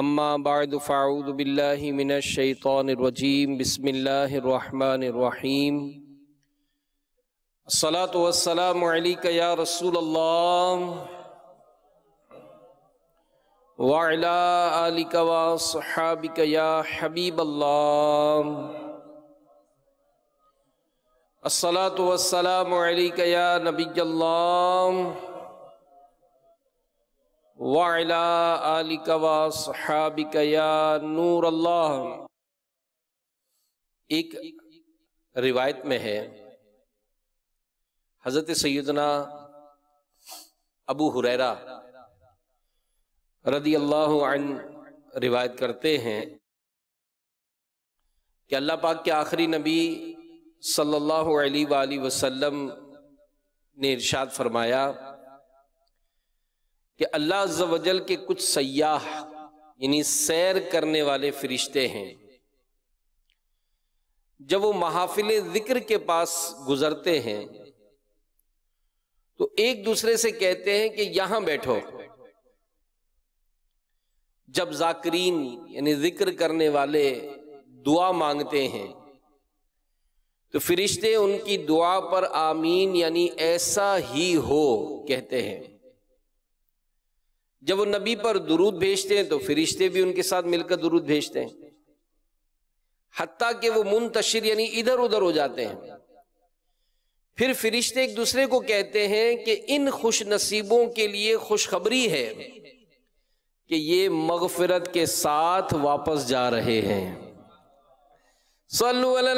अम्मा बाद फ़ाऊदबिल्लिमिनशैतरजीम बसमीम सलात वसलाम या रसूल वाला अलिकवा सहाबिक या हबीब असलात वसलाम या नबी वाला आलिकवा नूर अल्लाह एक रिवायत में है हज़रत सैदना अबू हुरैरा रदी अल्लाह रिवायत करते हैं कि अल्लाह पाक के आखिरी नबी सल्लल्लाहु अलैहि वसल्लम ने इरशाद फरमाया कि अल्लाह जवजल के कुछ सयाह यानी सैर करने वाले फरिश्ते हैं जब वो महाफिल जिक्र के पास गुजरते हैं तो एक दूसरे से कहते हैं कि यहां बैठो जब जाकरीन यानी जिक्र करने वाले दुआ मांगते हैं तो फरिश्ते उनकी दुआ पर आमीन यानी ऐसा ही हो कहते हैं जब वो नबी पर दुरूद भेजते हैं तो फरिश्ते भी उनके साथ मिलकर दुरूद भेजते हैं हती कि वो मुंतशिर यानी इधर उधर हो जाते हैं फिर फरिश्ते एक दूसरे को कहते हैं कि इन खुश नसीबों के लिए खुशखबरी है कि ये मगफरत के साथ वापस जा रहे हैं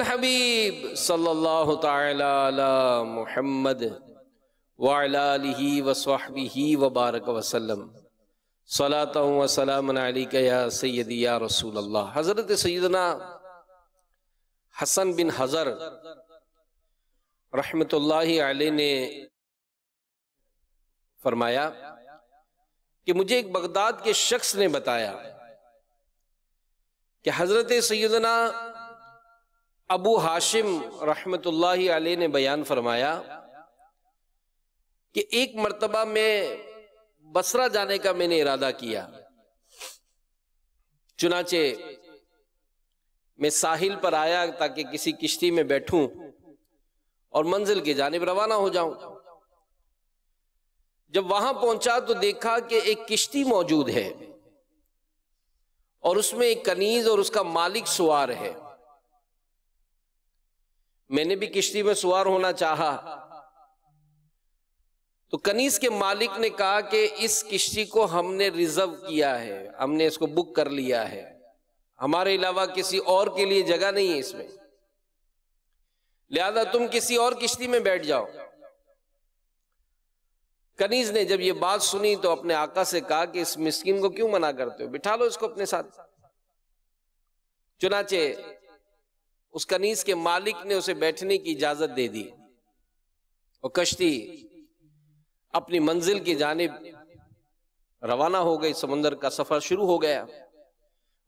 हबीब सल्लल्लाहु ताला मुहम्मद वाली वसहबी वबारक वसलम सलात वसलामलिकया सैदिया रसूल अल्लाह हज़रत सैदना हसन बिन हज़र रहमत आलि ने फरमाया कि मुझे एक बगदाद के शख्स ने बताया कि हज़रत सैदना अबू हाशिम रहमत आलि ने बयान फरमाया कि एक मरतबा में बसरा जाने का मैंने इरादा किया चुनाचे मैं साहिल पर आया ताकि किसी किश्ती में बैठूं और मंजिल की जानब रवाना हो जाऊं जब वहां पहुंचा तो देखा कि एक किश्ती मौजूद है और उसमें एक कनीज और उसका मालिक सुवार है मैंने भी किश्ती में सुवार होना चाहा तो कनीस के मालिक ने कहा कि इस किश्ती को हमने रिजर्व किया है हमने इसको बुक कर लिया है हमारे अलावा किसी और के लिए जगह नहीं है इसमें लिहाजा तुम किसी और किश्ती में बैठ जाओ कनीज ने जब ये बात सुनी तो अपने आका से कहा कि इस मिस्किन को क्यों मना करते हो बिठा लो इसको अपने साथ चुनाचे उस कनीज के मालिक ने उसे बैठने की इजाजत दे दी और कश्ती अपनी मंजिल की जानब रवाना हो गई समंदर का सफर शुरू हो गया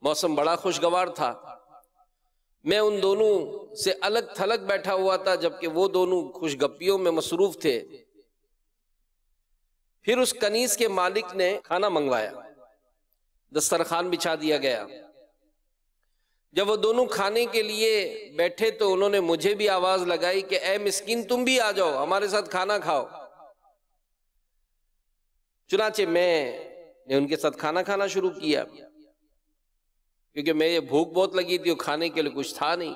मौसम बड़ा खुशगवार था मैं उन दोनों से अलग थलग बैठा हुआ था जबकि वो दोनों खुशगप्पियों में मसरूफ थे फिर उस कनीस के मालिक ने खाना मंगवाया दस्तरखान बिछा दिया गया जब वो दोनों खाने के लिए बैठे तो उन्होंने मुझे भी आवाज लगाई कि ए मिस्किन तुम भी आ जाओ हमारे साथ खाना खाओ चुनाचे मैं उनके साथ खाना खाना शुरू किया क्योंकि मेरे भूख बहुत लगी थी और खाने के लिए कुछ था नहीं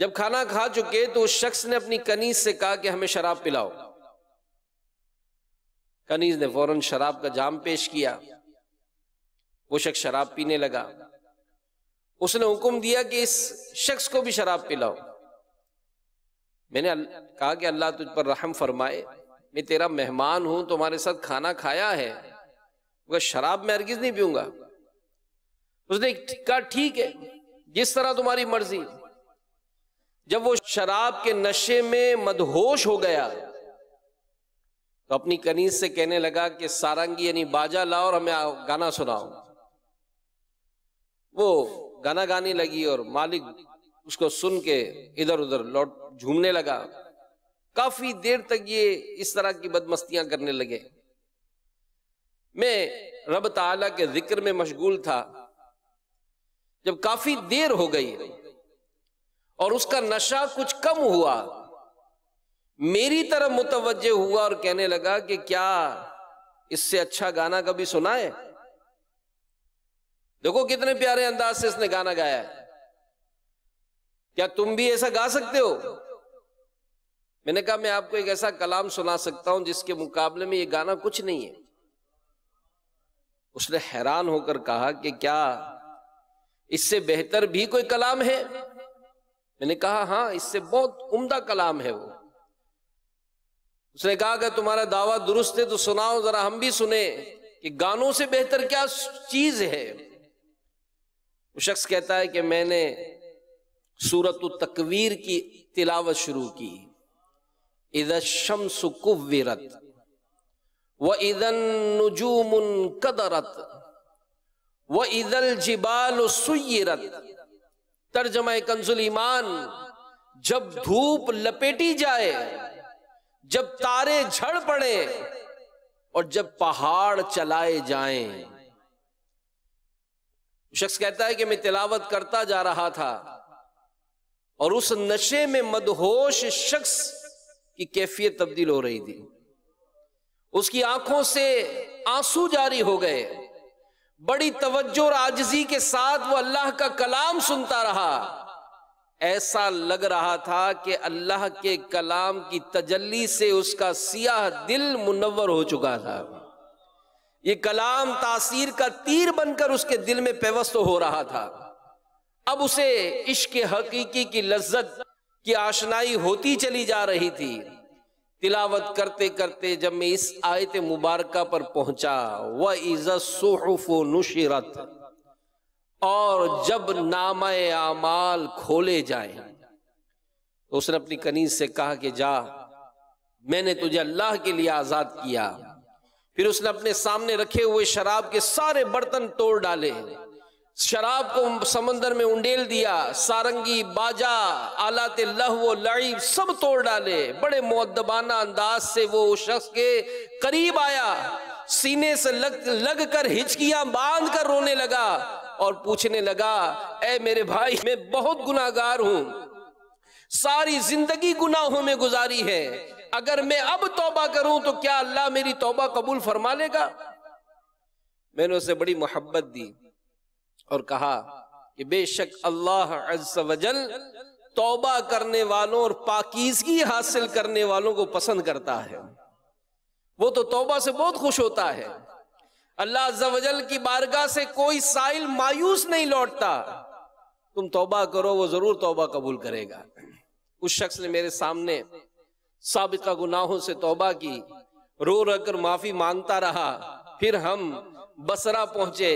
जब खाना खा चुके तो उस शख्स ने अपनी कनीज से कहा कि हमें शराब पिलाओ कनीज ने फौरन शराब का जाम पेश किया वो शख्स शराब पीने लगा उसने हुक्म दिया कि इस शख्स को भी शराब पिलाओ मैंने कहा कि अल्लाह तुझ पर रहम फरमाए मैं तेरा मेहमान हूं तुम्हारे साथ खाना खाया है वह शराब मैं अर्गिज नहीं पीऊंगा उसने कहा ठीक है जिस तरह तुम्हारी मर्जी जब वो शराब के नशे में मदहोश हो गया तो अपनी कनीज से कहने लगा कि सारंगी यानी बाजा लाओ और हमें गाना सुनाओ वो गाना गाने लगी और मालिक उसको सुन के इधर उधर लौट झूमने लगा काफी देर तक ये इस तरह की बदमस्तियां करने लगे मैं रब ताला के जिक्र में मशगूल था जब काफी देर हो गई और उसका नशा कुछ कम हुआ मेरी तरफ मुतवजे हुआ और कहने लगा कि क्या इससे अच्छा गाना कभी सुना है देखो कितने प्यारे अंदाज से इसने गाना गाया है क्या तुम भी ऐसा गा सकते हो मैंने कहा मैं आपको एक ऐसा कलाम सुना सकता हूं जिसके मुकाबले में ये गाना कुछ नहीं है उसने हैरान होकर कहा कि क्या इससे बेहतर भी कोई कलाम है मैंने कहा हां इससे बहुत उम्दा कलाम है वो उसने कहा अगर तुम्हारा दावा दुरुस्त है तो सुनाओ जरा हम भी सुने कि गानों से बेहतर क्या चीज है वो शख्स कहता है कि मैंने सूरत तकवीर की तिलावत शुरू की इदम सुकुविरत व इदन नजूमुन कदरत व इदल जिबाल सुरत तर्जमा कंजुल ईमान जब धूप लपेटी जाए जब तारे झड़ पड़े और जब पहाड़ चलाए जाएं शख्स कहता है कि मैं तिलावत करता जा रहा था और उस नशे में मदहोश शख्स की कैफियत तब्दील हो रही थी उसकी आंखों से आंसू जारी हो गए बड़ी तवज्जो और के साथ वो अल्लाह का कलाम सुनता रहा ऐसा लग रहा था कि अल्लाह के कलाम की तजल्ली से उसका सियाह दिल मुनवर हो चुका था ये कलाम तासीर का तीर बनकर उसके दिल में पेवस्त हो रहा था अब उसे इश्क हकीकी की लज्जत की आशनाई होती चली जा रही थी तिलावत करते करते जब मैं इस आयत मुबारक पर पहुंचा व इज़त नुशरत और जब नाम आमाल खोले जाए तो उसने अपनी कनीज से कहा कि जा मैंने तुझे अल्लाह के लिए आजाद किया फिर उसने अपने सामने रखे हुए शराब के सारे बर्तन तोड़ डाले शराब को समंदर में उंडेल दिया सारंगी बाजा लह वो लड़ी सब तोड़ डाले बड़े मुद्दबाना अंदाज से वो उस शख्स के करीब आया सीने से लग लग कर हिचकियां बांध कर रोने लगा और पूछने लगा ए मेरे भाई मैं बहुत गुनागार हूं सारी जिंदगी गुनाहों में गुजारी है अगर मैं अब तोबा करूं तो क्या अल्लाह मेरी तोबा कबूल फरमा लेगा मैंने उसे बड़ी मोहब्बत दी और कहा कि बेशक अल्लाह अज्जल तौबा करने वालों और पाकिजगी हासिल करने वालों को पसंद करता है वो तो तौबा से बहुत खुश होता है अल्लाह अज्जल की बारगाह से कोई साइल मायूस नहीं लौटता तुम तौबा करो वो जरूर तौबा कबूल करेगा उस शख्स ने मेरे सामने सबका गुनाहों से तौबा की रो कर माफी मांगता रहा फिर हम बसरा पहुंचे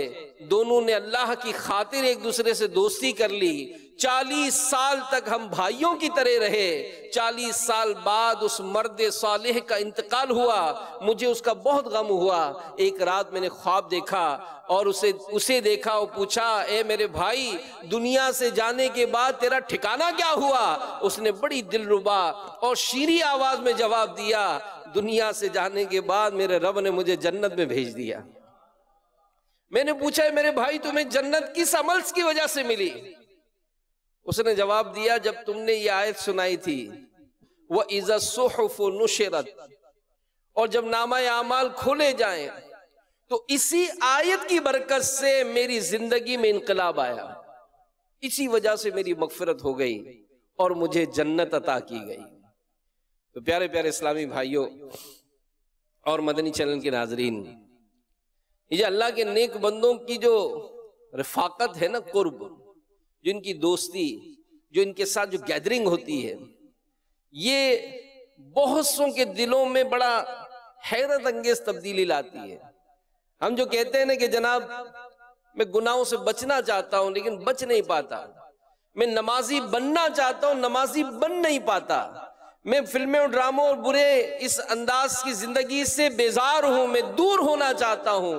दोनों ने अल्लाह की खातिर एक दूसरे से दोस्ती कर ली चालीस साल तक हम भाइयों की तरह रहे चालीस साल बाद उस मर्द सालेह का इंतकाल हुआ मुझे उसका बहुत गम हुआ एक रात मैंने ख्वाब देखा और उसे उसे देखा और पूछा ए मेरे भाई दुनिया से जाने के बाद तेरा ठिकाना क्या हुआ उसने बड़ी रुबा और शीरी आवाज में जवाब दिया दुनिया से जाने के बाद मेरे रब ने मुझे जन्नत में भेज दिया मैंने पूछा है मेरे भाई तुम्हें जन्नत किस अमल की वजह से मिली उसने जवाब दिया जब तुमने ये आयत सुनाई थी वह इज़त नुशरत और जब नामा अमाल खोले जाए तो इसी आयत की बरकत से मेरी जिंदगी में इनकलाब आया इसी वजह से मेरी मकफरत हो गई और मुझे जन्नत अता की गई तो प्यारे प्यारे इस्लामी भाइयों और मदनी चैनल के नाजरीन ये अल्लाह के नेक बंदों की जो रफाकत है ना कुर्ब जो इनकी दोस्ती जो इनके साथ जो गैदरिंग होती है ये बहुत सो के दिलों में बड़ा हैरत अंगेज तब्दीली लाती है हम जो कहते हैं ना कि जनाब मैं गुनाहों से बचना चाहता हूं लेकिन बच नहीं पाता मैं नमाजी बनना चाहता हूं नमाजी बन नहीं पाता मैं फिल्में और ड्रामों और बुरे इस अंदाज की जिंदगी से बेजार हूं मैं दूर होना चाहता हूं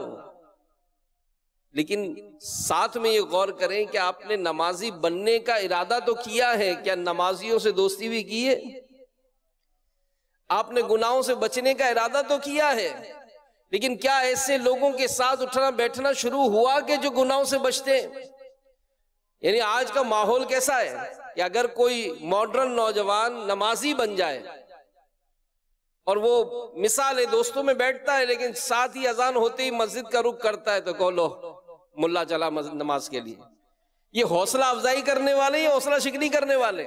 लेकिन साथ में ये गौर करें कि आपने नमाजी बनने का इरादा तो किया है क्या नमाजियों से दोस्ती भी की है आपने गुनाहों से बचने का इरादा तो किया है लेकिन क्या ऐसे लोगों के साथ उठना बैठना शुरू हुआ कि जो गुनाहों से बचते हैं यानी आज का माहौल कैसा है कि अगर कोई मॉडर्न नौजवान नमाजी बन जाए और वो मिसाल है दोस्तों में बैठता है लेकिन साथ ही अजान होते ही मस्जिद का रुख करता है तो कहो लो मुल्ला चला नमाज के लिए ये हौसला अफजाई करने वाले ये हौसला शिकनी करने वाले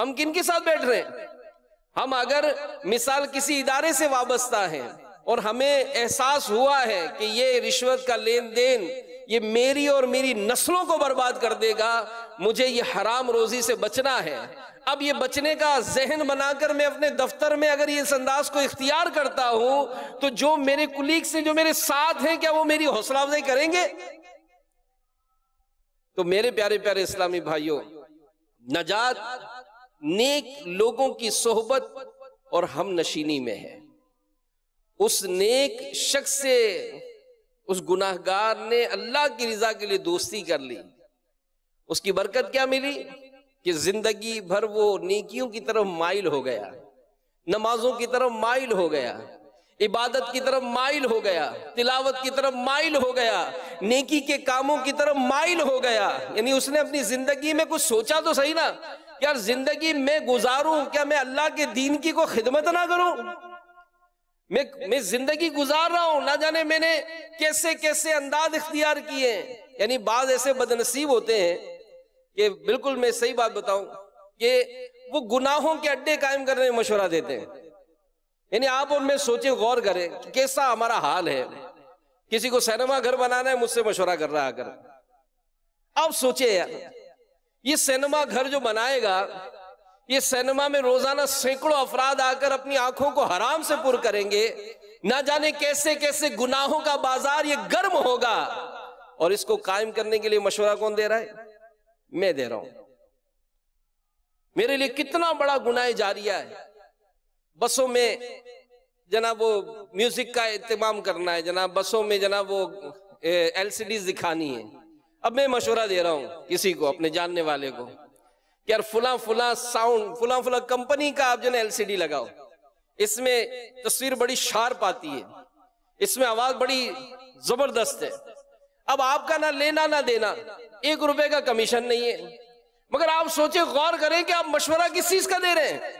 हम किन के साथ बैठ रहे हैं हम अगर मिसाल किसी इदारे से वाबस्ता हैं और हमें एहसास हुआ है कि ये रिश्वत का लेन देन ये मेरी और मेरी नस्लों को बर्बाद कर देगा मुझे ये हराम रोजी से बचना है अब ये बचने का जहन बनाकर मैं अपने दफ्तर में अगर ये इस अंदाज को इख्तियार करता हूं तो जो मेरे कुलीग से जो मेरे साथ हैं क्या वो मेरी हौसला अफजाई करेंगे तो मेरे प्यारे प्यारे इस्लामी भाइयों नजात नेक लोगों की सोहबत और हम नशीनी में है उस नेक शख्स से उस गुनाहगार ने अल्लाह की रजा के लिए दोस्ती कर ली उसकी बरकत क्या मिली कि जिंदगी भर वो नेकियों की तरफ माइल हो गया नमाजों की तरफ माइल हो गया इबादत की तरफ माइल हो गया तिलावत की तरफ माइल हो गया नेकी के कामों की तरफ माइल हो गया यानी उसने अपनी जिंदगी में कुछ सोचा तो सही ना यार जिंदगी में गुजारू क्या मैं अल्लाह के दीन की कोई खिदमत ना करूं मैं मैं जिंदगी गुजार रहा हूं ना जाने मैंने कैसे कैसे अंदाज इख्तियार किए हैं यानी बाज ऐसे बदनसीब होते हैं कि बिल्कुल मैं सही बात बताऊं कि वो गुनाहों के अड्डे कायम करने में मशवरा देते हैं यानी आप और मैं सोचे गौर करें कैसा हमारा हाल है किसी को सिनेमा घर बनाना है मुझसे मशवरा कर रहा है अगर आप सोचे यार ये सिनेमा घर जो बनाएगा ये सिनेमा में रोजाना सैकड़ों अफराद आकर अपनी आंखों को हराम से पुर करेंगे ना जाने कैसे कैसे गुनाहों का बाजार ये गर्म होगा और इसको कायम करने के लिए मशवरा कौन दे रहा है मैं दे रहा हूं मेरे लिए कितना बड़ा गुनाह जारी है बसों में जना वो म्यूजिक का इतमाम करना है जना बसों में जना वो एलसीडी दिखानी है अब मैं मशवरा दे रहा हूं किसी को अपने जानने वाले को कि यार फुला फुला साउंड फुला फुला कंपनी का आप जो ना एलसीडी लगाओ इसमें तस्वीर बड़ी शार्प आती है इसमें आवाज बड़ी जबरदस्त है अब आपका ना लेना ना देना एक रुपए का कमीशन नहीं है मगर आप सोचे गौर करें कि आप मशवरा किस चीज का दे रहे हैं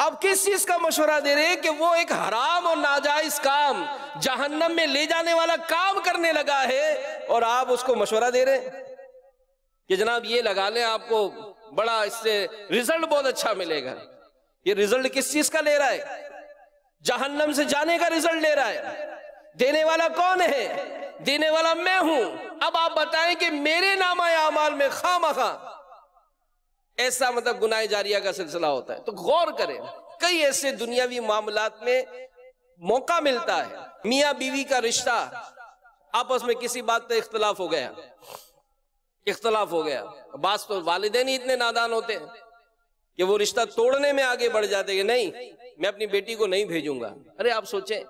आप किस चीज का मशवरा दे रहे हैं कि वो एक हराम और नाजायज काम जहन्नम में ले जाने वाला काम करने लगा है और आप उसको मशवरा दे रहे हैं कि जनाब ये लगा लें आपको बड़ा इससे रिजल्ट बहुत अच्छा मिलेगा ये रिजल्ट किस चीज का ले रहा है जहन्नम से जाने का रिजल्ट ले रहा है देने वाला कौन है देने वाला मैं हूं अब आप बताएं कि मेरे नामा अमाल में खाम खा ऐसा मतलब गुनाह जारिया का सिलसिला होता है तो गौर करें कई ऐसे दुनियावी मामलात में मौका मिलता है मियाँ बीवी का रिश्ता आपस में किसी बात पर इख्तलाफ हो गया इख्तलाफ हो गया बास तो वालदेन ही इतने नादान होते हैं कि वो रिश्ता तोड़ने में आगे बढ़ जाते कि नहीं मैं अपनी बेटी को नहीं भेजूंगा अरे आप सोचे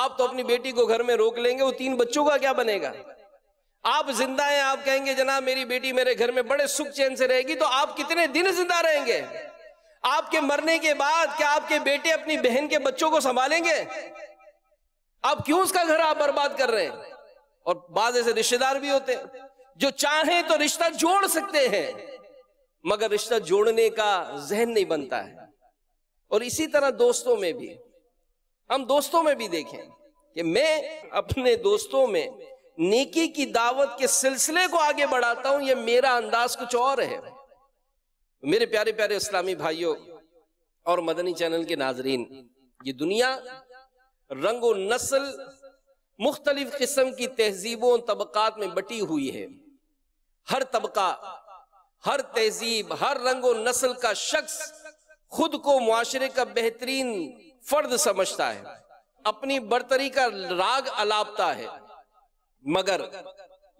आप तो अपनी बेटी को घर में रोक लेंगे वो तीन बच्चों का क्या बनेगा आप जिंदा हैं आप कहेंगे जनाब मेरी बेटी मेरे घर में बड़े सुख चैन से रहेगी तो आप कितने दिन जिंदा रहेंगे आपके मरने के बाद क्या आपके बेटे अपनी बहन के बच्चों को संभालेंगे आप क्यों उसका घर आप बर्बाद कर रहे हैं और बाद ऐसे रिश्तेदार भी होते हैं जो चाहे तो रिश्ता जोड़ सकते हैं मगर रिश्ता जोड़ने का जहन नहीं बनता है और इसी तरह दोस्तों में भी हम दोस्तों में भी देखें कि मैं अपने दोस्तों में नेकी की दावत के सिलसिले को आगे बढ़ाता हूं यह मेरा अंदाज कुछ और है मेरे प्यारे प्यारे इस्लामी भाइयों और मदनी चैनल के नाजरीन ये दुनिया रंगो नस्ल मुख्तलिफ किस्म की तहजीबों तबक़ात में बटी हुई है हर तबका हर तहजीब हर रंग नस्ल का शख्स खुद को मुआरे का बेहतरीन फर्द समझता है अपनी बर्तरी का राग अलापता है मगर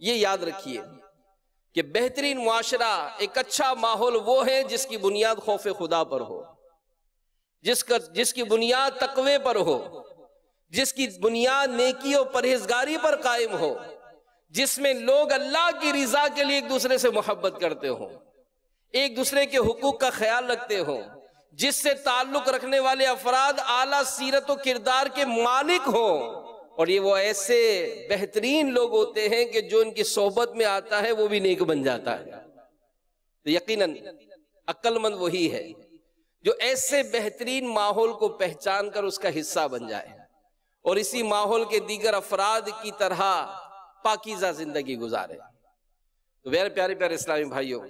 ये याद रखिए कि बेहतरीन मुआरा एक अच्छा माहौल वो है जिसकी बुनियाद खौफ खुदा पर हो जिसका जिसकी बुनियाद तकवे पर हो जिसकी बुनियाद नेकी और परहेजगारी पर कायम हो जिसमें लोग अल्लाह की रजा के लिए एक दूसरे से मोहब्बत करते हो एक दूसरे के हकूक का ख्याल रखते हो जिससे ताल्लुक रखने वाले अफराद आला सीरत और किरदार के मालिक हों और ये वो ऐसे बेहतरीन लोग होते हैं कि जो इनकी सोहबत में आता है वो भी नेक बन जाता है तो यकीनन अक्लमंद वही है जो ऐसे बेहतरीन माहौल को पहचान कर उसका हिस्सा बन जाए और इसी माहौल के दीगर अफराद की तरह पाकिजा जिंदगी गुजारे तो वेर प्यारे प्यारे इस्लामी भाइयों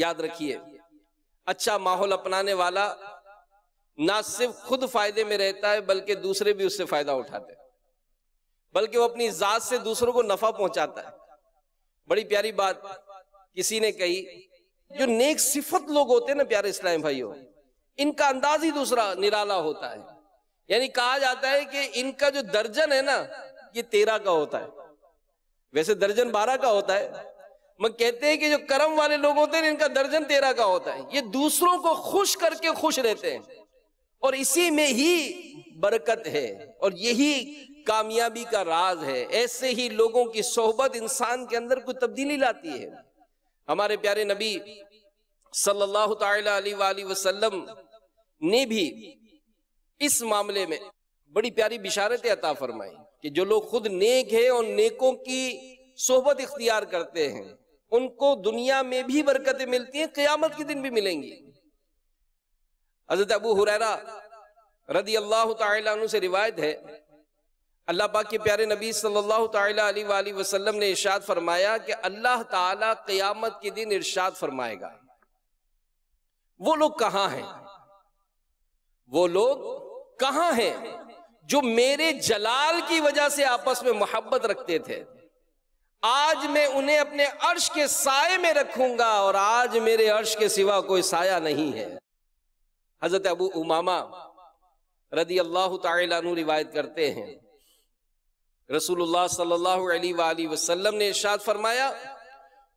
याद रखिए अच्छा माहौल अपनाने वाला ना सिर्फ खुद फायदे में रहता है बल्कि दूसरे भी उससे फायदा उठाते हैं बल्कि वो अपनी जात से दूसरों को नफा पहुंचाता है बड़ी प्यारी बात किसी ने कही जो नेक सिफत लोग होते हैं ना प्यारे इस्लामी भाइयों इनका अंदाज ही दूसरा निराला होता है यानी कहा जाता है कि इनका जो दर्जन है ना ये तेरह का होता है वैसे दर्जन बारह का होता है मैं कहते हैं कि जो कर्म वाले लोग होते हैं इनका दर्जन तेरह का होता है ये दूसरों को खुश करके खुश रहते हैं और इसी में ही बरकत है और यही कामयाबी का राज है ऐसे ही लोगों की सोहबत इंसान के अंदर कोई तब्दीली लाती है हमारे प्यारे नबी सल्लल्लाहु अलैहि वसल्लम ने भी इस मामले में बड़ी प्यारी बिशारत अता फरमाई कि जो लोग खुद नेक है और नेकों की सोहबत इख्तियार करते हैं उनको दुनिया में भी बरकतें मिलती हैं क्यामत के दिन भी मिलेंगी हजरत अबू हुरैरा रदी अल्लाह तु से रिवायत है अल्लाह पाक के प्यारे नबी सल्लल्लाहु अलैहि वसल्लम ने इरशाद फरमाया कि अल्लाह ताला क़यामत के दिन इरशाद फरमाएगा वो लोग कहाँ हैं वो लोग कहां हैं जो मेरे जलाल की वजह से आपस में मोहब्बत रखते थे आज मैं उन्हें अपने अर्श के साय में रखूंगा और आज मेरे अर्श के सिवा कोई साया नहीं है हजरत अबू उमामा रदी अल्लाह तु रिवायत करते हैं रसूलुल्लाह सल्लल्लाहु अलैहि वसल्लम ने इशाद फरमाया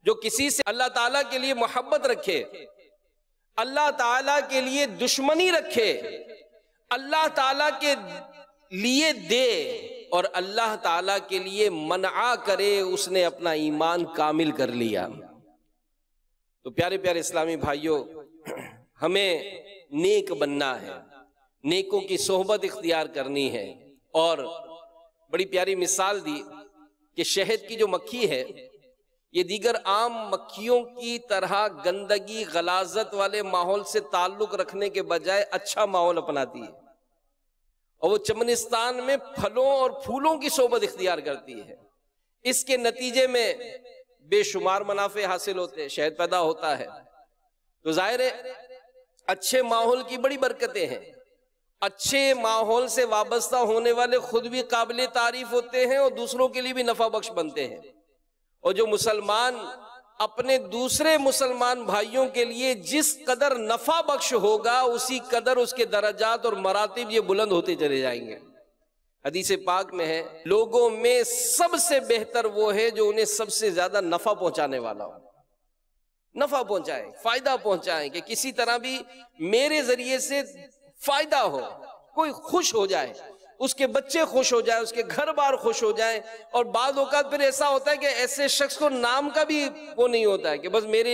जो किसी से अल्लाह ताला के लिए मोहब्बत रखे अल्लाह ताला के लिए दुश्मनी रखे अल्लाह ताला के लिए दे और अल्लाह ताला के लिए मना करे उसने अपना ईमान कामिल कर लिया तो प्यारे प्यारे इस्लामी भाइयों हमें नेक बनना है नेकों की सोहबत इख्तियार करनी है और बड़ी प्यारी मिसाल दी कि शहद की जो मक्खी है ये दीगर आम मक्खियों की तरह गंदगी गलाजत वाले माहौल से ताल्लुक रखने के बजाय अच्छा माहौल अपनाती है और वो चमनिस्तान में फलों और फूलों की सोबत इख्तियार करती है इसके नतीजे में बेशुमार मुनाफे हासिल होते हैं शहद पैदा होता है तो जाहिर है अच्छे माहौल की बड़ी बरकतें हैं अच्छे माहौल से वाबस्ता होने वाले खुद भी काबिल तारीफ होते हैं और दूसरों के लिए भी नफा बख्श बनते हैं और जो मुसलमान अपने दूसरे मुसलमान भाइयों के लिए जिस कदर नफा बख्श होगा उसी कदर उसके दराजात और मरातब ये बुलंद होते चले जाएंगे हदीस पाक में है लोगों में सबसे बेहतर वो है जो उन्हें सबसे ज्यादा नफा पहुंचाने वाला हो नफा पहुंचाए फायदा पहुंचाए कि किसी तरह भी मेरे जरिए से फायदा हो कोई खुश हो जाए उसके बच्चे खुश हो जाए उसके घर बार खुश हो जाए और बाद औकात फिर ऐसा होता है कि ऐसे शख्स को नाम का भी वो नहीं होता है कि बस मेरे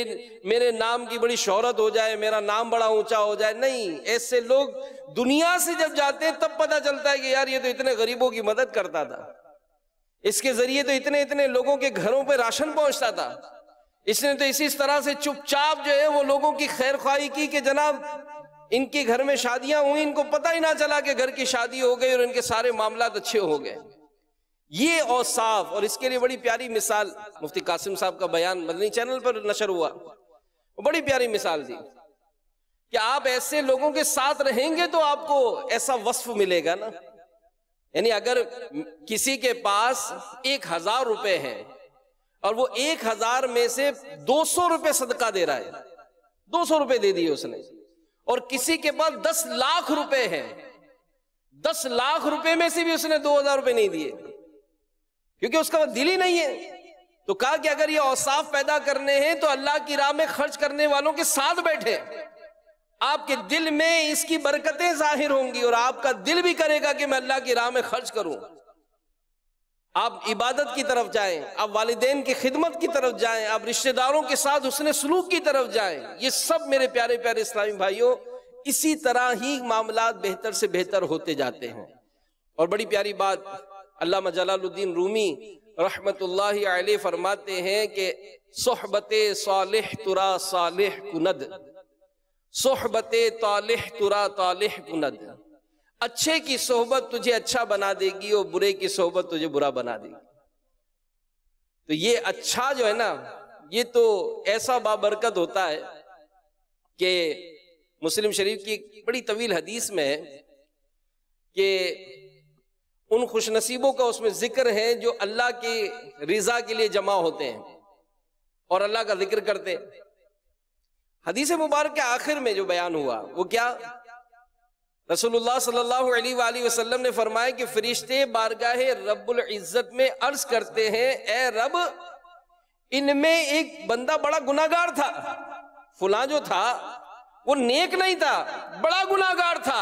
मेरे नाम की बड़ी शोहरत हो जाए मेरा नाम बड़ा ऊंचा हो जाए नहीं ऐसे लोग दुनिया से जब जाते हैं तब पता चलता है कि यार ये तो इतने गरीबों की मदद करता था इसके जरिए तो इतने इतने लोगों के घरों पर राशन पहुंचता था इसने तो इसी तरह से चुपचाप जो है वो लोगों की खैर ख्वाही की कि जनाब इनके घर में शादियां हुई इनको पता ही ना चला कि घर की शादी हो गई और इनके सारे मामला तो अच्छे हो गए ये और साफ और इसके लिए बड़ी प्यारी मिसाल मुफ्ती कासिम साहब का बयान मदनी चैनल पर नशर हुआ बड़ी प्यारी मिसाल थी कि आप ऐसे लोगों के साथ रहेंगे तो आपको ऐसा वस्फ मिलेगा ना यानी अगर किसी के पास एक हजार रुपए है और वो एक हजार में से दो सौ रुपए सदका दे रहा है दो सौ रुपए दे दिए उसने और किसी के पास दस लाख रुपए हैं दस लाख रुपए में से भी उसने दो हजार रुपए नहीं दिए क्योंकि उसका दिल ही नहीं है तो कहा कि अगर ये औसाफ पैदा करने हैं तो अल्लाह की राह में खर्च करने वालों के साथ बैठे आपके दिल में इसकी बरकतें जाहिर होंगी और आपका दिल भी करेगा कि मैं अल्लाह की राह में खर्च करूं आप इबादत की तरफ जाएं आप वालदेन की खिदमत की तरफ जाएं आप रिश्तेदारों के साथ उसने सलूक की तरफ जाएं ये सब मेरे प्यारे प्यारे इस्लामी भाइयों इसी तरह ही मामला बेहतर से बेहतर होते जाते हैं और बड़ी प्यारी बात अल्लाह जलालुद्दीन रूमी रहमत आल फरमाते हैं कि सोहबत सालिह तुरा सालिह कुनद सोहबत तालिह तुरा तालिह कुनद अच्छे की सोहबत तुझे अच्छा बना देगी और बुरे की सोहबत तुझे बुरा बना देगी तो ये अच्छा जो है ना ये तो ऐसा बाबरकत होता है कि मुस्लिम शरीफ की एक बड़ी तवील हदीस में है कि उन खुशनसीबों का उसमें जिक्र है जो अल्लाह की रजा के लिए जमा होते हैं और अल्लाह का जिक्र करते हैं हदीस मुबारक के आखिर में जो बयान हुआ वो क्या रसूलुल्लाह सल्लल्लाहु अलैहि वसल्लम ने फरमाया कि फरिश्ते बारगाह रब्बुल इज्जत में अर्ज करते हैं ए रब इनमें एक बंदा बड़ा गुनागार था फुला जो था वो नेक नहीं था बड़ा गुनागार था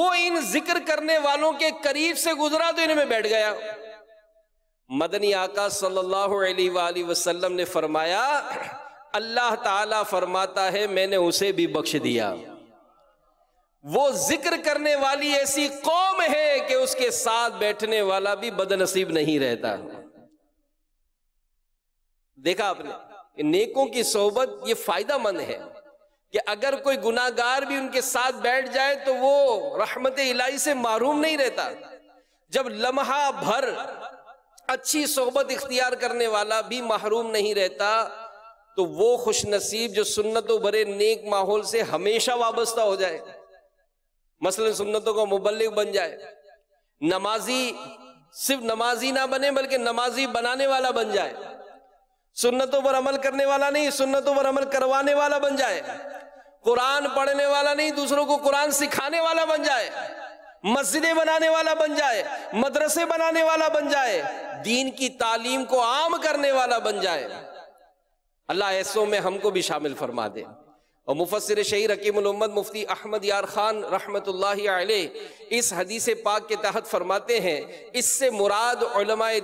वो इन जिक्र करने वालों के करीब से गुजरा तो इनमें बैठ गया मदनी आका सल्लल्लाहु अलैहि वसल्लम ने फरमाया अल्लाह ताला फरमाता है मैंने उसे भी बख्श दिया वो जिक्र करने वाली ऐसी कौम है कि उसके साथ बैठने वाला भी बदनसीब नहीं रहता देखा आपने नेकों की सोहबत ये फायदा मंद है कि अगर कोई गुनागार भी उनके साथ बैठ जाए तो वो रहमत इलाही से महरूम नहीं रहता जब लम्हा भर अच्छी सोहबत इख्तियार करने वाला भी महरूम नहीं रहता तो वो खुशनसीब जो सुन्नत भरे नेक माहौल से हमेशा वाबस्ता हो जाए मसलन सुन्नतों का मुबलिक बन जाए नमाजी सिर्फ नमाजी ना बने बल्कि नमाजी बनाने वाला बन जाए सुन्नतों पर अमल करने वाला नहीं सुन्नतों पर अमल करवाने वाला बन जाए कुरान पढ़ने वाला नहीं दूसरों को कुरान सिखाने वाला बन जाए मस्जिदें बनाने वाला बन जाए मदरसे बनाने वाला बन जाए दीन की तालीम को आम करने वाला बन जाए अल्लाह ऐसों में हमको भी शामिल फरमा दे और मुफसर शहीर हकीमद मुफ्ती अहमद यार खान रहमत इस हदीस पाक के तहत फरमाते हैं इससे मुराद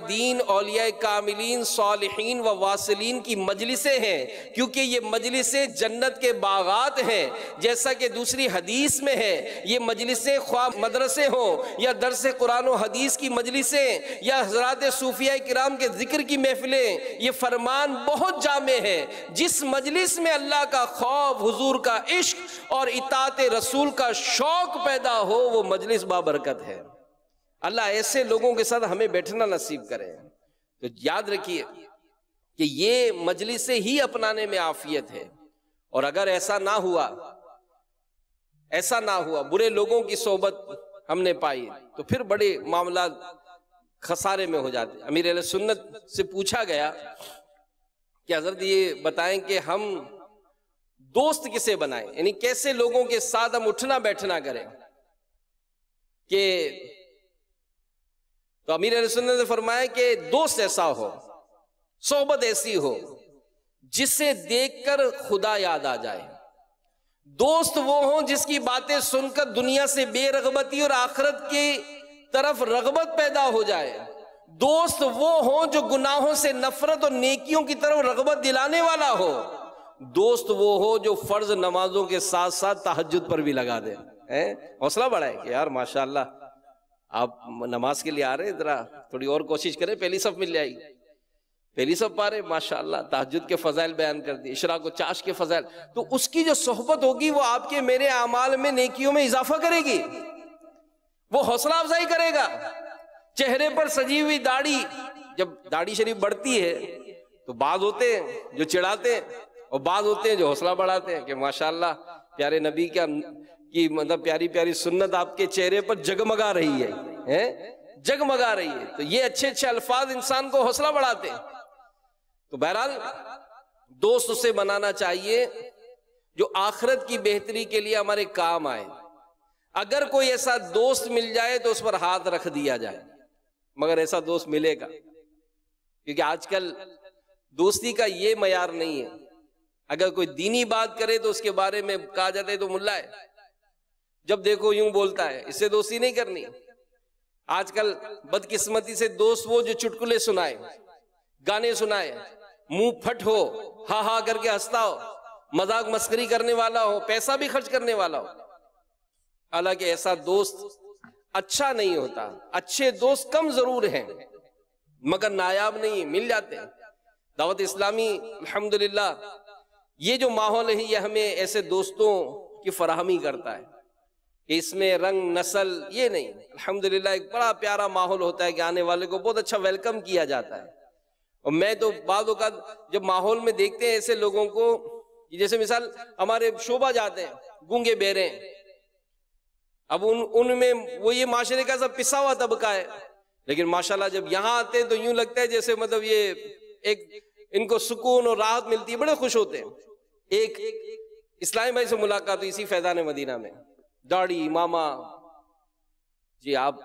दीन अलिया कामिलीन सालहीन व वासलिन की मजलिसें हैं क्योंकि ये मजलिसें जन्नत के बागात हैं जैसा कि दूसरी हदीस में है ये मजलिसें ख्वाब मदरसे हों या दरस कुरान हदीस की मजलिसें या हजरात सूफिया कराम के जिक्र की महफिलें ये फरमान बहुत जामे हैं जिस मजलिस में अल्लाह का खौफ हुजूर का इश्क और इतात रसूल का शौक पैदा हो वो मजलिस बाबरकत है अल्लाह ऐसे लोगों के साथ हमें बैठना नसीब करे तो याद रखिए कि ये मजलिस ही अपनाने में आफियत है और अगर ऐसा ना हुआ ऐसा ना हुआ बुरे लोगों की सोबत हमने पाई तो फिर बड़े मामला खसारे में हो जाते अमीर सुन्नत से पूछा गया कि हजरत ये बताएं कि हम दोस्त किसे बनाए यानी कैसे लोगों के साथ हम उठना बैठना करें कि तो अमीर रसुल्ला ने फरमाया कि दोस्त ऐसा हो सोहबत ऐसी हो जिसे देखकर खुदा याद आ जाए दोस्त वो हो जिसकी बातें सुनकर दुनिया से बेरगबती और आखरत की तरफ रगबत पैदा हो जाए दोस्त वो हो जो गुनाहों से नफरत और नेकियों की तरफ रगबत दिलाने वाला हो दोस्त वो हो जो फर्ज नमाजों के साथ साथ तहजद पर भी लगा दे हौसला बढ़ाए कि यार माशाल्लाह आप नमाज के लिए आ रहे जरा थोड़ी और कोशिश करें पहली सब मिल जाएगी पहली सब पा रहे माशाला तहजद के फजाइल बयान कर दिए इशरा को चाश के फजाइल तो उसकी जो सोहबत होगी वो आपके मेरे अमाल में नेकियों में इजाफा करेगी वो हौसला अफजाई करेगा चेहरे पर सजी हुई दाढ़ी जब दाढ़ी शरीफ बढ़ती है तो बाद होते हैं जो चिड़ाते हैं और बाद होते हैं जो हौसला बढ़ाते हैं कि माशाला प्यारे नबी क्या की मतलब प्यारी प्यारी सुन्नत आपके चेहरे पर जगमगा रही है हैं जगमगा रही है तो ये अच्छे अच्छे अल्फाज इंसान को हौसला बढ़ाते हैं तो बहरहाल दोस्त उसे बनाना चाहिए जो आखरत की बेहतरी के लिए हमारे काम आए अगर कोई ऐसा दोस्त मिल जाए तो उस पर हाथ रख दिया जाए मगर ऐसा दोस्त मिलेगा क्योंकि आजकल दोस्ती का ये मैार नहीं है अगर कोई दीनी बात करे तो उसके बारे में कहा जाता है तो मुल्ला है जब देखो यूं बोलता है इससे दोस्ती नहीं करनी आजकल बदकिस्मती से दोस्त वो जो चुटकुले सुनाए गाने सुनाए मुंह फट हो हा हा करके हंसता हो मजाक मस्करी करने वाला हो पैसा भी खर्च करने वाला हो हालांकि ऐसा दोस्त अच्छा नहीं होता अच्छे दोस्त कम जरूर हैं मगर नायाब नहीं मिल जाते दावत इस्लामी अलहमदुल्ला ये जो माहौल है ये हमें ऐसे दोस्तों की फराहमी करता है कि इसमें रंग नस्ल ये नहीं अल्हम्दुलिल्लाह एक बड़ा प्यारा माहौल होता है कि आने वाले को बहुत अच्छा वेलकम किया जाता है और मैं तो बाद जब माहौल में देखते हैं ऐसे लोगों को जैसे मिसाल हमारे शोभा जाते हैं गूंगे बेरे अब उन उनमें वो ये माशरे का सब पिसा हुआ तबका है लेकिन माशाल्लाह जब यहाँ आते हैं तो यूं लगता है जैसे मतलब ये एक इनको सुकून और राहत मिलती है बड़े खुश होते हैं एक इस्लाम भाई से मुलाकात हुई इसी फैजान मदीना में दाढ़ी मामा जी आप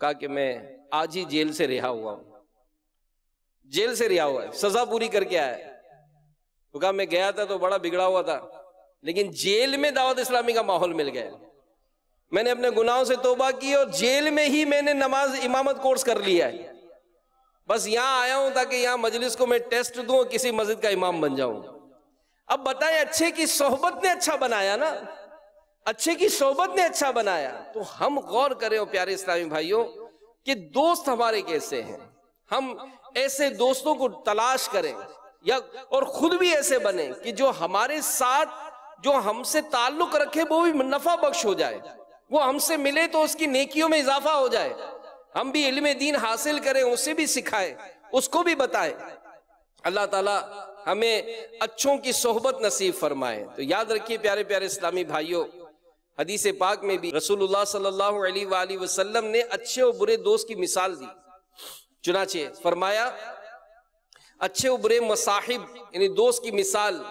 कहा कि मैं आज ही जेल से रिहा हुआ हूं जेल से रिहा हुआ है सजा पूरी करके आया तो कहा मैं गया था तो बड़ा बिगड़ा हुआ था लेकिन जेल में दावत इस्लामी का माहौल मिल गया मैंने अपने गुनाहों से तोबा की और जेल में ही मैंने नमाज इमामत कोर्स कर लिया है बस यहाँ आया हूं ताकि यहाँ मजलिस को मैं टेस्ट दूं और किसी मस्जिद का इमाम बन जाऊं अब बताएं अच्छे की सोहबत ने अच्छा बनाया ना अच्छे की सोहबत ने अच्छा बनाया तो हम गौर करें प्यारे इस्लामी भाइयों कि दोस्त हमारे कैसे हैं हम ऐसे दोस्तों को तलाश करें या और खुद भी ऐसे बने कि जो हमारे साथ जो हमसे ताल्लुक रखे वो भी नफा बख्श हो जाए वो हमसे मिले तो उसकी नेकियों में इजाफा हो जाए हम भी इल्म दीन हासिल करें उसे भी सिखाए उसको भी बताए अल्लाह ताला हमें अच्छों की सोहबत नसीब फरमाए तो याद रखिए प्यारे प्यारे इस्लामी भाइयों हदीस पाक में भी रसूलुल्लाह सल्लल्लाहु अलैहि वसल्लम ने अच्छे और बुरे दोस्त की मिसाल दी चुनाचे फरमाया अच्छे और बुरे मसाहिब यानी दोस्त की मिसाल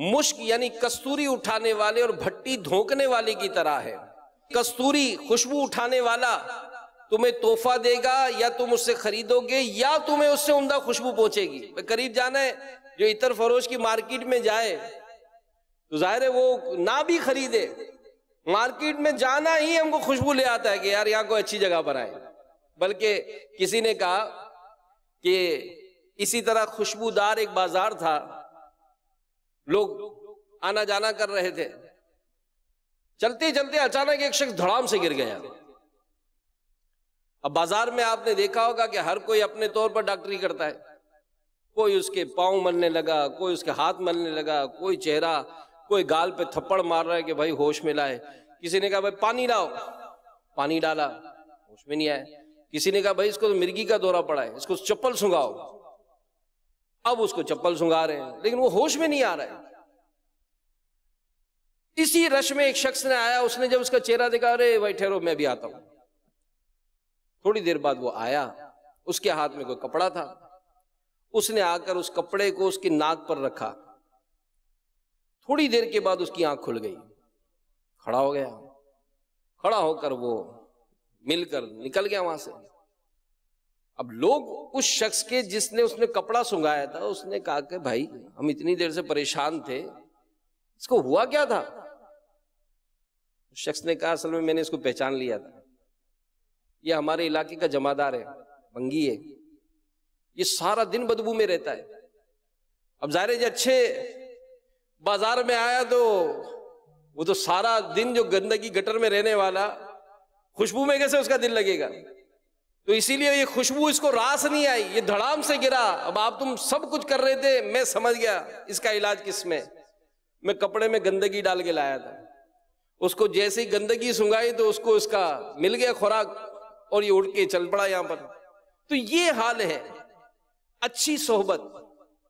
मुश्क यानी कस्तूरी उठाने वाले और भट्टी धोकने वाले की तरह है कस्तूरी खुशबू उठाने वाला तुम्हें तोहफा देगा या तुम उससे खरीदोगे या तुम्हें उससे उमदा खुशबू पहुंचेगी करीब जाना है जो इतर फरोश की मार्केट में जाए तो जाहिर है वो ना भी खरीदे मार्केट में जाना ही हमको खुशबू ले आता है कि यार यहाँ को अच्छी जगह पर आए बल्कि किसी ने कहा कि इसी तरह खुशबूदार एक बाजार था लोग आना जाना कर रहे थे चलते चलते अचानक एक शख्स धड़ाम से गिर गया अब बाजार में आपने देखा होगा कि हर कोई अपने तौर पर डॉक्टरी करता है कोई उसके पाँव मलने लगा कोई उसके हाथ मलने लगा कोई चेहरा कोई गाल पे थप्पड़ मार रहा है कि भाई होश में लाए किसी ने कहा भाई पानी लाओ पानी डाला होश में नहीं आया किसी ने कहा भाई इसको तो मिर्गी का दौरा पड़ा है इसको चप्पल सुंगाओ अब उसको चप्पल सुंगा रहे हैं लेकिन वो होश में नहीं आ रहा है इसी रश में एक शख्स ने आया उसने जब उसका चेहरा देखा अरे भाई ठहरो मैं भी आता हूं थोड़ी देर बाद वो आया उसके हाथ में कोई कपड़ा था उसने आकर उस कपड़े को उसकी नाक पर रखा थोड़ी देर के बाद उसकी आंख खुल गई खड़ा हो गया खड़ा होकर वो मिलकर निकल गया वहां से अब लोग उस शख्स के जिसने उसने कपड़ा सुंगाया था उसने कहा कि भाई हम इतनी देर से परेशान थे इसको हुआ क्या था शख्स ने कहा असल में मैंने इसको पहचान लिया था ये हमारे इलाके का जमादार है बंगी है ये सारा दिन बदबू में रहता है अब जाहिर जी अच्छे बाजार में आया तो वो तो सारा दिन जो गंदगी गटर में रहने वाला खुशबू में कैसे उसका दिल लगेगा तो इसीलिए ये खुशबू इसको रास नहीं आई ये धड़ाम से गिरा अब आप तुम सब कुछ कर रहे थे मैं समझ गया इसका इलाज किस में मैं कपड़े में गंदगी डाल के लाया था उसको जैसे ही गंदगी सुंगाई तो उसको इसका मिल गया खुराक और ये उड़ के चल पड़ा यहां पर तो ये हाल है अच्छी सोहबत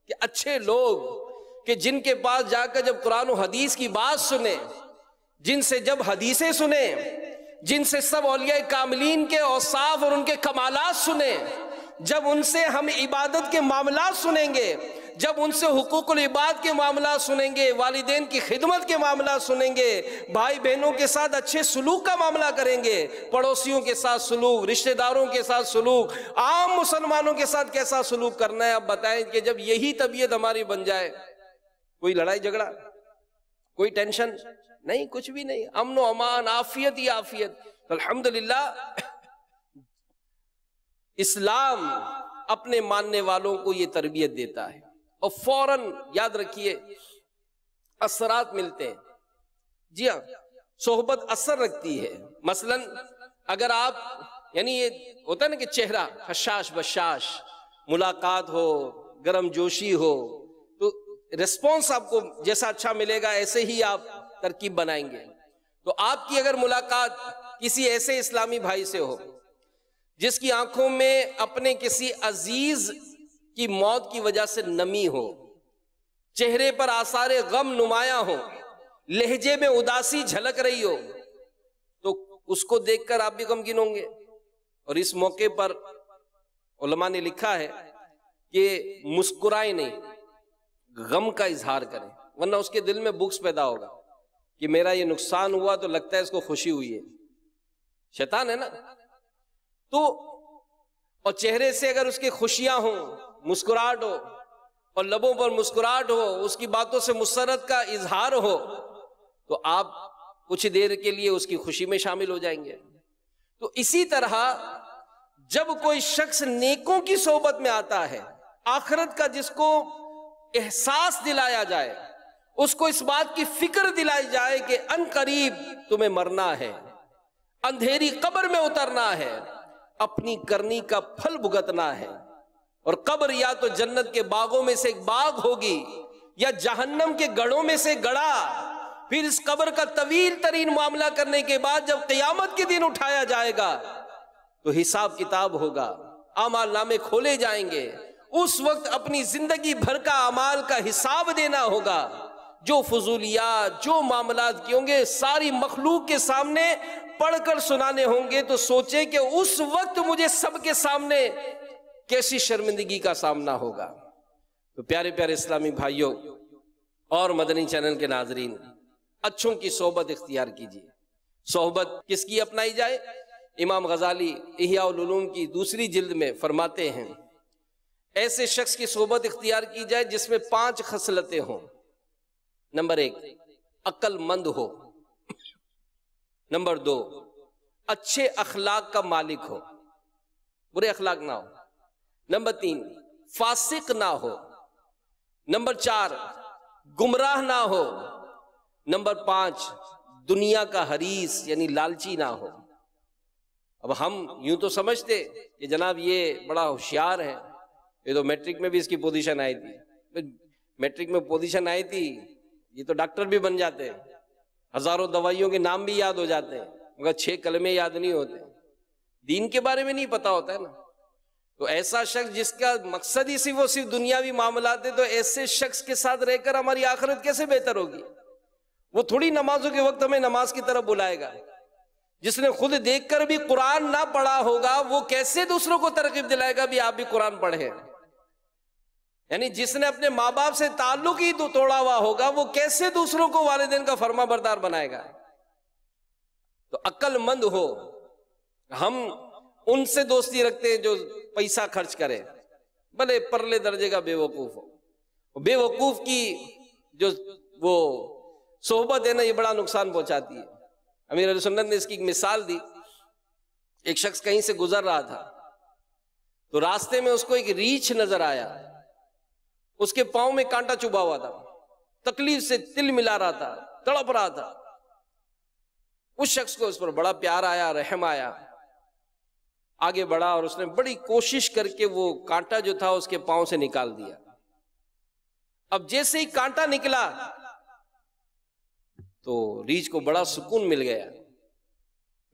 कि अच्छे लोग कि जिनके पास जाकर जब कुरान हदीस की बात सुने जिनसे जब हदीसें सुने जिनसे सब औलिया कामलीन के औसाफ और उनके कमालात सुने जब उनसे हम इबादत के मामला सुनेंगे जब उनसे हुकूक इबाद के मामला सुनेंगे वालदे की खिदमत के मामला सुनेंगे भाई बहनों के साथ अच्छे सलूक का मामला करेंगे पड़ोसियों के साथ सलूक रिश्तेदारों के साथ सलूक आम मुसलमानों के साथ कैसा सलूक करना है आप बताएं कि जब यही तबीयत हमारी बन जाए कोई लड़ाई झगड़ा कोई टेंशन नहीं कुछ भी नहीं अमन अमान आफियत ही आफियत तो अलहमदल्ला इस्लाम अपने मानने वालों को ये तरबियत देता है और फौरन याद रखिए असरात मिलते हैं जी हाँ सोहबत असर रखती है मसलन अगर आप यानी ये होता है ना कि चेहरा हशाश बशाश मुलाकात हो गर्म जोशी हो तो रिस्पॉन्स आपको जैसा अच्छा मिलेगा ऐसे ही आप तरकीब बनाएंगे तो आपकी अगर मुलाकात किसी ऐसे इस्लामी भाई से हो जिसकी आंखों में अपने किसी अजीज कि मौत की वजह से नमी हो चेहरे पर आसारे गम नुमाया हो लहजे में उदासी झलक रही हो तो उसको देखकर आप भी गमगिन होंगे और इस मौके पर उलमा ने लिखा है कि मुस्कुराए नहीं गम का इजहार करें वरना उसके दिल में बुक्स पैदा होगा कि मेरा ये नुकसान हुआ तो लगता है इसको खुशी हुई है शैतान है ना तो और चेहरे से अगर उसकी खुशियां हों मुस्कुराहट हो और लबों पर मुस्कुराहट हो उसकी बातों से मुसरत का इजहार हो तो आप कुछ देर के लिए उसकी खुशी में शामिल हो जाएंगे तो इसी तरह जब कोई शख्स नेकों की सोबत में आता है आखरत का जिसको एहसास दिलाया जाए उसको इस बात की फिक्र दिलाई जाए कि अन करीब तुम्हें मरना है अंधेरी कब्र में उतरना है अपनी करनी का फल भुगतना है और कब्र या तो जन्नत के बागों में से एक बाग होगी या जहन्नम के गढ़ों में से गढ़ा फिर इस कब्र का तवील तरीन मामला करने के बाद जब कयामत के दिन उठाया जाएगा तो हिसाब किताब होगा अमाल नामे खोले जाएंगे उस वक्त अपनी जिंदगी भर का अमाल का हिसाब देना होगा जो फजूलियात जो मामला किए होंगे सारी मखलूक के सामने पढ़कर सुनाने होंगे तो सोचे कि उस वक्त मुझे सबके सामने कैसी शर्मिंदगी का सामना होगा तो प्यारे प्यारे इस्लामी भाइयों और मदनी चैनल के नाजरीन अच्छों की सोहबत इख्तियार कीजिए सोहबत किसकी अपनाई जाए इमाम गजाली इहियालूम की दूसरी जिल्द में फरमाते हैं ऐसे शख्स की सोहबत इख्तियार की जाए जिसमें पांच खसलतें हों नंबर एक अक्लमंद हो नंबर दो अच्छे अखलाक का मालिक हो बुरे अखलाक ना हो नंबर तीन फासिक ना हो नंबर चार गुमराह ना हो नंबर पांच दुनिया का हरीस यानी लालची ना हो अब हम यूं तो समझते कि जनाब ये बड़ा होशियार है ये तो मैट्रिक में भी इसकी पोजीशन आई थी मैट्रिक में पोजीशन आई थी ये तो डॉक्टर भी बन जाते हैं हजारों दवाइयों के नाम भी याद हो जाते हैं मगर छह कलमे याद नहीं होते दीन के बारे में नहीं पता होता है ना तो ऐसा शख्स जिसका मकसद ही सिर्फ वो सिर्फ दुनियावी मामला है तो ऐसे शख्स के साथ रहकर हमारी आखिरत कैसे बेहतर होगी वो थोड़ी नमाजों के वक्त हमें नमाज की तरफ बुलाएगा जिसने खुद देखकर भी कुरान ना पढ़ा होगा वो कैसे दूसरों को तरकीब दिलाएगा भी आप भी कुरान पढ़े यानी जिसने अपने माँ बाप से ताल्लुक ही तो तोड़ा हुआ होगा वो कैसे दूसरों को वालदेन का फर्मा बरदार बनाएगा तो अक्लमंद हो हम उनसे दोस्ती रखते हैं जो पैसा खर्च करें भले परले दर्जे का बेवकूफ हो बेवकूफ की जो वो सोहबत है ना ये बड़ा नुकसान पहुंचाती है अमीर सुन्नत ने इसकी एक मिसाल दी एक शख्स कहीं से गुजर रहा था तो रास्ते में उसको एक रीछ नजर आया उसके पांव में कांटा चुभा हुआ था तकलीफ से तिल मिला रहा था तड़प रहा था उस शख्स को उस पर बड़ा प्यार आया रहम आया आगे बढ़ा और उसने बड़ी कोशिश करके वो कांटा जो था उसके पांव से निकाल दिया अब जैसे ही कांटा निकला तो रीज को बड़ा सुकून मिल गया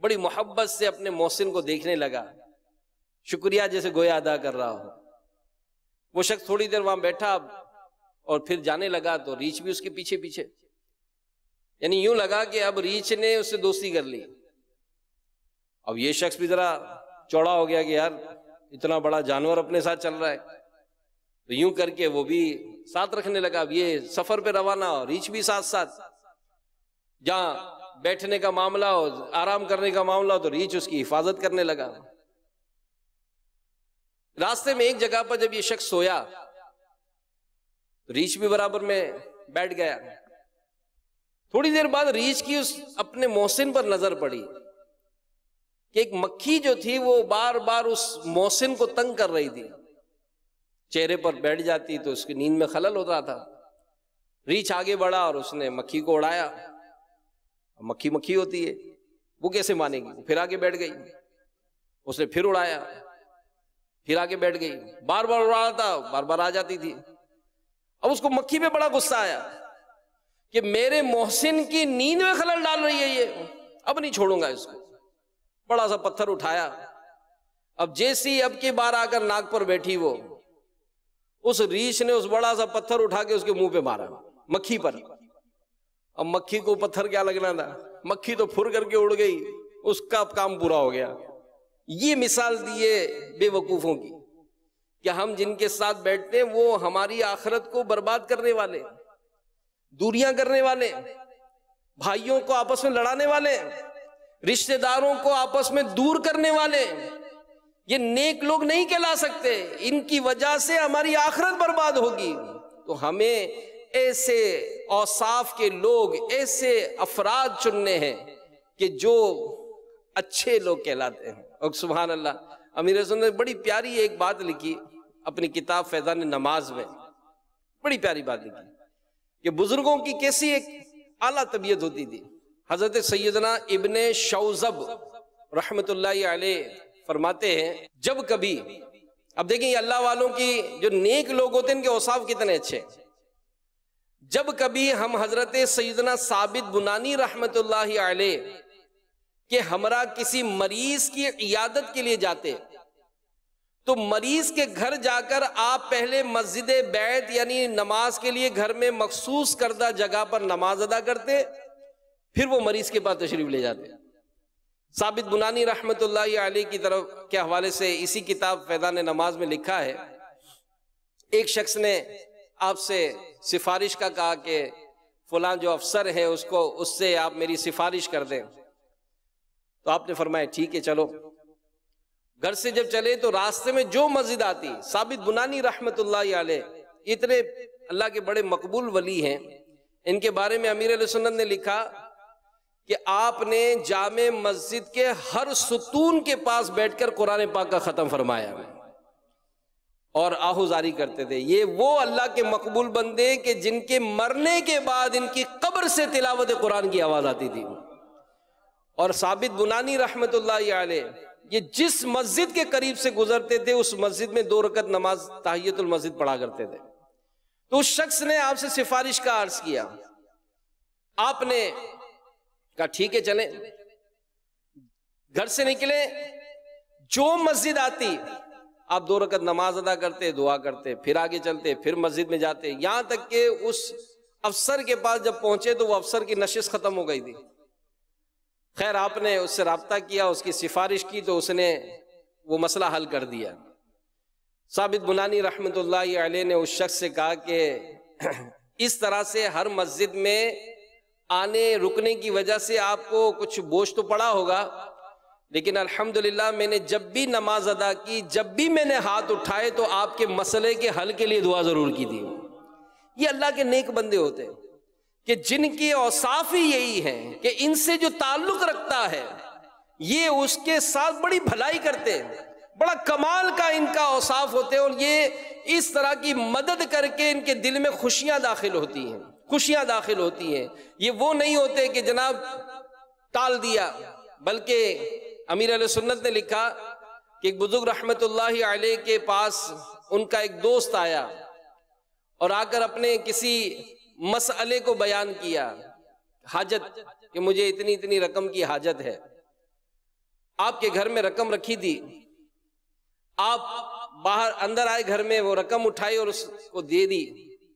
बड़ी मोहब्बत से अपने मोहसिन को देखने लगा शुक्रिया जैसे गोया अदा कर रहा हो वो शख्स थोड़ी देर वहां बैठा और फिर जाने लगा तो रीच भी उसके पीछे पीछे यानी यूं लगा कि अब रीच ने उससे दोस्ती कर ली अब ये शख्स भी जरा चौड़ा हो गया कि यार इतना बड़ा जानवर अपने साथ चल रहा है तो यूं करके वो भी साथ रखने लगा अब ये सफर पे रवाना हो रीच भी साथ साथ जहां बैठने का मामला हो आराम करने का मामला हो तो रीच उसकी हिफाजत करने लगा रास्ते में एक जगह पर जब ये शख्स सोया तो रीच भी बराबर में बैठ गया थोड़ी देर बाद रीच की उस अपने मोहसिन पर नजर पड़ी कि एक मक्खी जो थी वो बार बार उस मोहसिन को तंग कर रही थी चेहरे पर बैठ जाती तो उसकी नींद में खलल होता था रीछ आगे बढ़ा और उसने मक्खी को उड़ाया मक्खी मक्खी होती है वो कैसे मानेगी फिर आगे बैठ गई उसने फिर उड़ाया फिर आगे बैठ गई बार बार उड़ा था बार बार आ जाती थी अब उसको मक्खी पे बड़ा गुस्सा आया कि मेरे मोहसिन की नींद में खलल डाल रही है ये अब नहीं छोड़ूंगा इसको बड़ा सा पत्थर उठाया अब जैसी अब की बार आकर नाक पर बैठी वो उस रीछ ने उस बड़ा सा पत्थर उठा के उसके मुंह पे मारा मक्खी पर अब मक्खी को पत्थर क्या लगना था मक्खी तो फुर करके उड़ गई उसका काम पूरा हो गया ये मिसाल दिए बेवकूफों की कि हम जिनके साथ बैठते हैं वो हमारी आखरत को बर्बाद करने वाले दूरियां करने वाले भाइयों को आपस में लड़ाने वाले रिश्तेदारों को आपस में दूर करने वाले ये नेक लोग नहीं कहला सकते इनकी वजह से हमारी आखरत बर्बाद होगी तो हमें ऐसे औसाफ के लोग ऐसे अफराद चुनने हैं कि जो अच्छे लोग कहलाते हैं और सुबहान अल्लाह अमीर ने बड़ी प्यारी एक बात लिखी अपनी किताब फैजान नमाज में बड़ी प्यारी बात लिखी कि बुजुर्गों की कैसी एक आला तबीयत होती थी हजरत सैदना इबन शौजब रहमत फरमाते हैं जब कभी अब देखें अल्लाह वालों की जो नेक लोग होते हैं इनके औसाफ कितने अच्छे जब कभी हम हजरत सैदना साबित बुनानी रहमत के हमरा किसी मरीज की इयादत के लिए जाते तो मरीज के घर जाकर आप पहले मस्जिद बैत यानी नमाज के लिए घर में मखसूस करदा जगह पर नमाज अदा करते फिर वो मरीज के पास तशरीफ ले जाते साबित बुनानी रहमत की तरफ के हवाले से इसी किताब फैदान नमाज में लिखा है एक शख्स ने आपसे सिफारिश का कहा कि फलां जो अफसर है उसको उससे आप मेरी सिफारिश कर दें तो आपने फरमाया ठीक है चलो घर से जब चले तो रास्ते में जो मस्जिद आती साबित बुनानी रहमत इतने अल्लाह के बड़े मकबूल वली हैं इनके बारे में अमीर सुन्नत ने लिखा कि आपने जाम मस्जिद के हर सुतून के पास बैठकर कुरान पाक का ख़त्म फरमाया और आहुजारी करते थे ये वो अल्लाह के मकबूल बंदे के जिनके मरने के बाद इनकी कब्र से तिलावत कुरान की आवाज़ आती थी और साबित बुनानी रहमत ये जिस मस्जिद के करीब से गुजरते थे उस मस्जिद में दो रकत नमाज ताहियतुल मस्जिद पढ़ा करते थे तो उस शख्स ने आपसे सिफारिश का अर्ज किया आपने कहा ठीक है चले घर से निकले जो मस्जिद आती आप दो रकत नमाज अदा करते दुआ करते फिर आगे चलते फिर मस्जिद में जाते यहां तक के उस अफसर के पास जब पहुंचे तो वो अफसर की नशिश खत्म हो गई थी खैर आपने उससे रबता किया उसकी सिफारिश की तो उसने वो मसला हल कर दिया साबित बुनानी रहमत ने उस शख्स से कहा कि इस तरह से हर मस्जिद में आने रुकने की वजह से आपको कुछ बोझ तो पड़ा होगा लेकिन अल्हम्दुलिल्लाह मैंने जब भी नमाज अदा की जब भी मैंने हाथ उठाए तो आपके मसले के हल के लिए दुआ ज़रूर की थी ये अल्लाह के नेक बंदे होते हैं कि जिनकी औसाफ ही यही है कि इनसे जो ताल्लुक रखता है ये उसके साथ बड़ी भलाई करते हैं बड़ा कमाल का इनका औसाफ होते हैं और ये इस तरह की मदद करके इनके दिल में खुशियां दाखिल होती हैं खुशियां दाखिल होती हैं ये वो नहीं होते कि जनाब टाल दिया बल्कि अमीर सुन्नत ने लिखा कि एक बुजुर्ग रहमत आलह के पास उनका एक दोस्त आया और आकर अपने किसी मसले को बयान किया हाजत कि मुझे इतनी इतनी रकम की हाजत है आपके घर में रकम रखी थी आप बाहर अंदर आए घर में वो रकम उठाई और उसको दे दी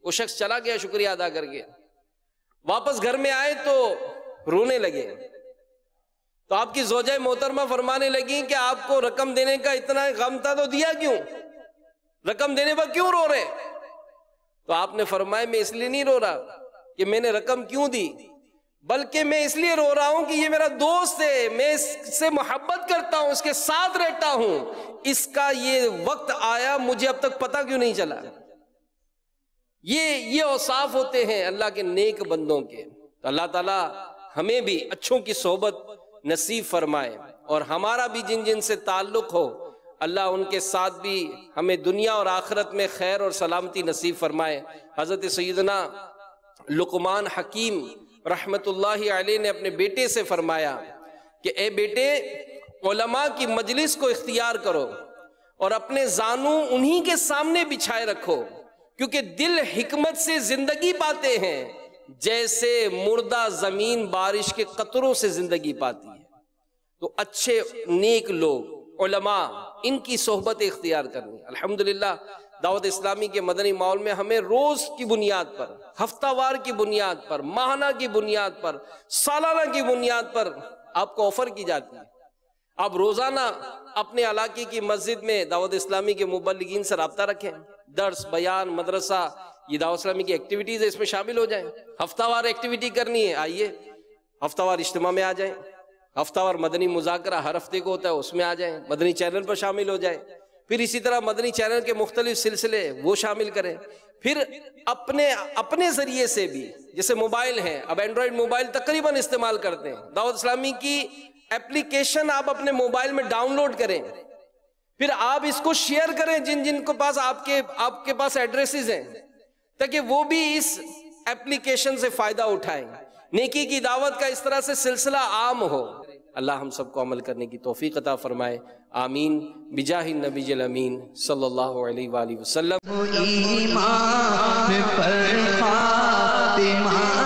वो शख्स चला गया शुक्रिया अदा करके वापस घर में आए तो रोने लगे तो आपकी जोजा मोहतरमा फरमाने लगी कि आपको रकम देने का इतना गम था तो दिया क्यों रकम देने पर क्यों रो रहे तो आपने फरमाए मैं इसलिए नहीं रो रहा कि मैंने रकम क्यों दी बल्कि मैं इसलिए रो रहा हूं कि ये मेरा दोस्त है मैं इससे मोहब्बत करता हूं इसके साथ रहता हूं इसका ये वक्त आया मुझे अब तक पता क्यों नहीं चला ये ये औसाफ होते हैं अल्लाह के नेक बंदों के तो अल्लाह ताला हमें भी अच्छों की सोहबत नसीब फरमाए और हमारा भी जिन जिन से ताल्लुक हो अल्लाह उनके साथ भी हमें दुनिया और आखरत में खैर और सलामती नसीब फरमाए हज़रत सैदना लुकमान हकीम रहमत ने अपने बेटे से फरमाया कि ए बेटे ओलमा की मजलिस को इख्तियार करो और अपने जानू उन्हीं के सामने बिछाए रखो क्योंकि दिल हिकमत से जिंदगी पाते हैं जैसे मुर्दा जमीन बारिश के कतरों से जिंदगी पाती है तो अच्छे नेक लोग उलमा इनकी सोहबत इख्तियार करनी अल्हम्दुलिल्लाह दावत इस्लामी के मदनी माहौल में हमें रोज की बुनियाद पर हफ्तावार की बुनियाद पर माहाना की बुनियाद पर सालाना की बुनियाद पर आपको ऑफर की जाती है आप रोजाना अपने इलाके की मस्जिद में दावत इस्लामी के मुबलगिन से रबता रखें दर्स बयान मदरसा ये दावस्लामी की एक्टिविटीज है इसमें शामिल हो जाए हफ्तावार एक्टिविटी करनी है आइए हफ्तावार इज्तम में आ जाए हफ्तावार मदनी मुजाकरा हर हफ्ते को होता है उसमें आ जाए मदनी चैनल पर शामिल हो जाए फिर इसी तरह मदनी चैनल के मुख्तलिफ सिलसिले वो शामिल करें फिर अपने अपने जरिए से भी जैसे मोबाइल है अब एंड्रॉयड मोबाइल तकरीबन इस्तेमाल करते हैं दाऊद इस्लामी की एप्लीकेशन आप अपने मोबाइल में डाउनलोड करें फिर आप इसको शेयर करें जिन जिन को पास आपके आपके पास एड्रेसेस हैं ताकि वो भी इस एप्लीकेशन से फायदा उठाएं नेकी की दावत का इस तरह से सिलसिला आम हो अल्लाह हम सबको अमल करने की तोफ़ी अता फ़रमाए आमीन बिजाह नबी अमीन सल्लल्लाहु